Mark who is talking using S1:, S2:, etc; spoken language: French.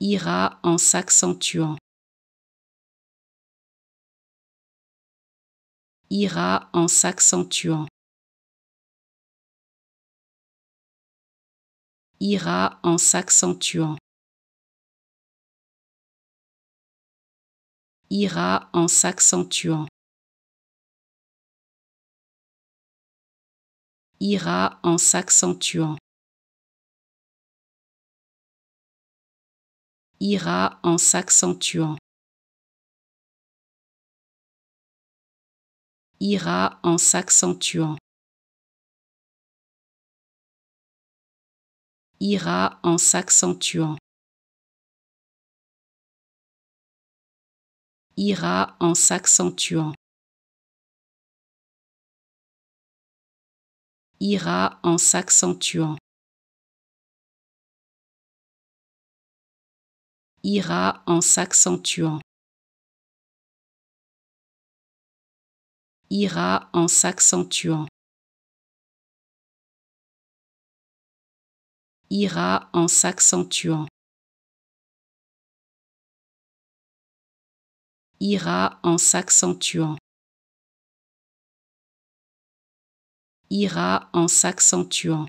S1: ira en s'accentuant. Ira en s'accentuant. Ira en s'accentuant. Ira en s'accentuant. Ira en s'accentuant. ira en s'accentuant. Ira en s'accentuant. Ira en s'accentuant. Ira en s'accentuant. Ira en s'accentuant. ira en s'accentuant. Ira en s'accentuant. Ira en s'accentuant. Ira en s'accentuant. Ira en s'accentuant.